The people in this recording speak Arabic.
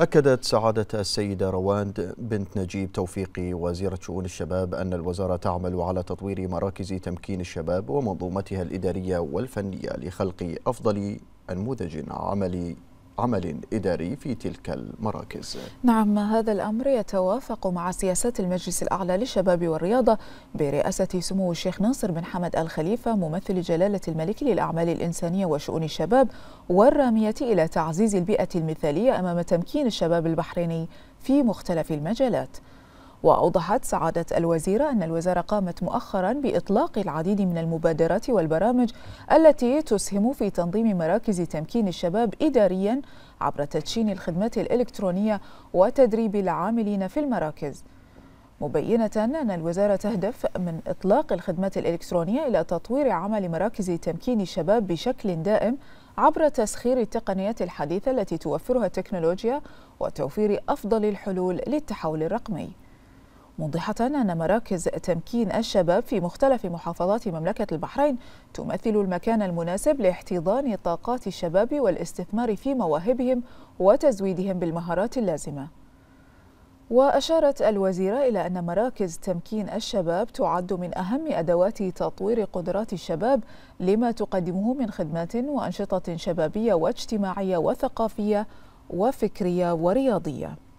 أكدت سعادة السيدة رواند بنت نجيب توفيقي وزيرة شؤون الشباب أن الوزارة تعمل على تطوير مراكز تمكين الشباب ومنظومتها الإدارية والفنية لخلق أفضل أنموذج عملي عمل إداري في تلك المراكز نعم هذا الأمر يتوافق مع سياسات المجلس الأعلى للشباب والرياضة برئاسة سمو الشيخ ناصر بن حمد الخليفة ممثل جلالة الملك للأعمال الإنسانية وشؤون الشباب والرامية إلى تعزيز البيئة المثالية أمام تمكين الشباب البحريني في مختلف المجالات وأوضحت سعادة الوزيرة أن الوزارة قامت مؤخرا بإطلاق العديد من المبادرات والبرامج التي تسهم في تنظيم مراكز تمكين الشباب إداريا عبر تدشين الخدمات الإلكترونية وتدريب العاملين في المراكز مبينة أن الوزارة تهدف من إطلاق الخدمات الإلكترونية إلى تطوير عمل مراكز تمكين الشباب بشكل دائم عبر تسخير التقنيات الحديثة التي توفرها التكنولوجيا وتوفير أفضل الحلول للتحول الرقمي موضحة أن مراكز تمكين الشباب في مختلف محافظات مملكة البحرين تمثل المكان المناسب لاحتضان طاقات الشباب والاستثمار في مواهبهم وتزويدهم بالمهارات اللازمة وأشارت الوزيرة إلى أن مراكز تمكين الشباب تعد من أهم أدوات تطوير قدرات الشباب لما تقدمه من خدمات وأنشطة شبابية واجتماعية وثقافية وفكرية ورياضية